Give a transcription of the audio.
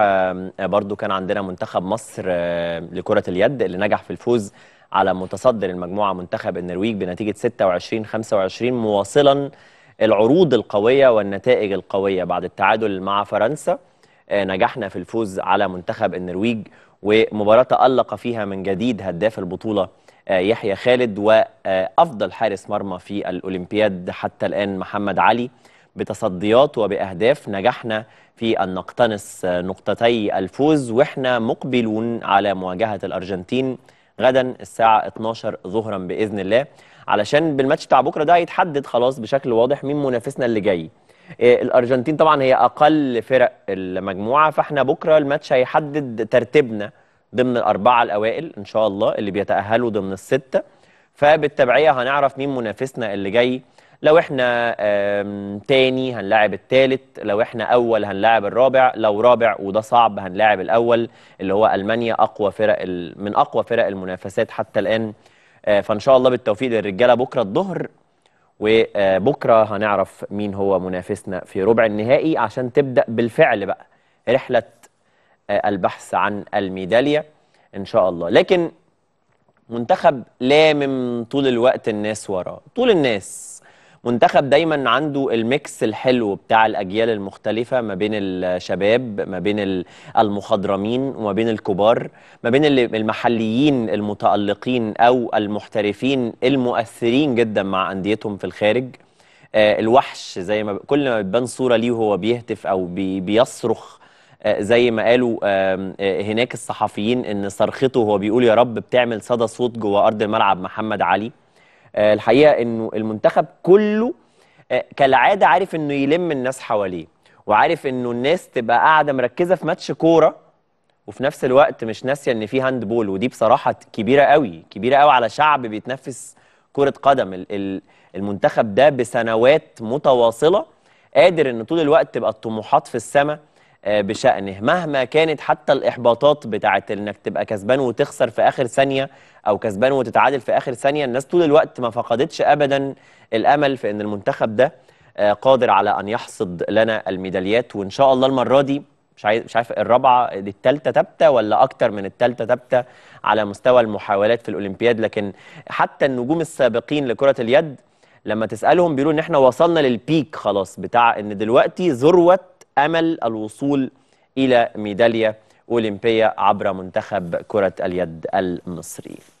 آه، برضو كان عندنا منتخب مصر آه، لكرة اليد اللي نجح في الفوز على متصدر المجموعة منتخب النرويج بنتيجة 26-25 مواصلا العروض القوية والنتائج القوية بعد التعادل مع فرنسا آه، نجحنا في الفوز على منتخب النرويج ومباراة تألق فيها من جديد هداف البطولة يحيى خالد وأفضل حارس مرمى في الأولمبياد حتى الآن محمد علي بتصديات وبأهداف نجحنا في أن نقتنص نقطتي الفوز وإحنا مقبلون على مواجهة الأرجنتين غدا الساعة 12 ظهرا بإذن الله علشان بالماتش بتاع بكرة ده هيتحدد خلاص بشكل واضح مين منافسنا اللي جاي إيه، الأرجنتين طبعا هي أقل فرق المجموعة فإحنا بكرة الماتش هيحدد ترتيبنا ضمن الأربعة الأوائل إن شاء الله اللي بيتأهلوا ضمن الستة فبالتبعيه هنعرف مين منافسنا اللي جاي لو احنا تاني هنلاعب التالت لو احنا اول هنلاعب الرابع لو رابع وده صعب هنلاعب الاول اللي هو المانيا اقوى فرق من اقوى فرق المنافسات حتى الان آه، فان شاء الله بالتوفيق للرجاله بكره الظهر وبكره آه، هنعرف مين هو منافسنا في ربع النهائي عشان تبدا بالفعل بقى رحله آه، البحث عن الميداليه ان شاء الله لكن منتخب لامم طول الوقت الناس وراه طول الناس منتخب دايما عنده الميكس الحلو بتاع الاجيال المختلفه ما بين الشباب ما بين المخضرمين وما بين الكبار ما بين المحليين المتالقين او المحترفين المؤثرين جدا مع انديتهم في الخارج آه، الوحش زي ما كل ما بتبان صوره ليه وهو بيهتف او بيصرخ آه، زي ما قالوا آه، هناك الصحفيين ان صرخته وهو بيقول يا رب بتعمل صدى صوت جوه ارض الملعب محمد علي آه، الحقيقه انه المنتخب كله كالعاده عارف انه يلم الناس حواليه وعارف انه الناس تبقى قاعده مركزه في ماتش كوره وفي نفس الوقت مش ناسيه ان في هاند بول ودي بصراحه كبيره قوي كبيره قوي على شعب بيتنفس كره قدم المنتخب ده بسنوات متواصله قادر ان طول الوقت تبقى الطموحات في السماء آه، بشأنه مهما كانت حتى الإحباطات بتاعت إنك تبقى كسبان وتخسر في آخر ثانية أو كسبان وتتعادل في آخر ثانية الناس طول الوقت ما فقدتش أبدا الأمل في إن المنتخب ده آه، قادر على أن يحصد لنا الميداليات وإن شاء الله المرة دي مش عايز مش عارف الرابعه دي التالتة تابتة ولا اكتر من التالتة تابتة على مستوى المحاولات في الاولمبياد لكن حتى النجوم السابقين لكره اليد لما تسالهم بيقولوا ان احنا وصلنا للبيك خلاص بتاع ان دلوقتي ذروه أمل الوصول إلى ميدالية أولمبية عبر منتخب كرة اليد المصري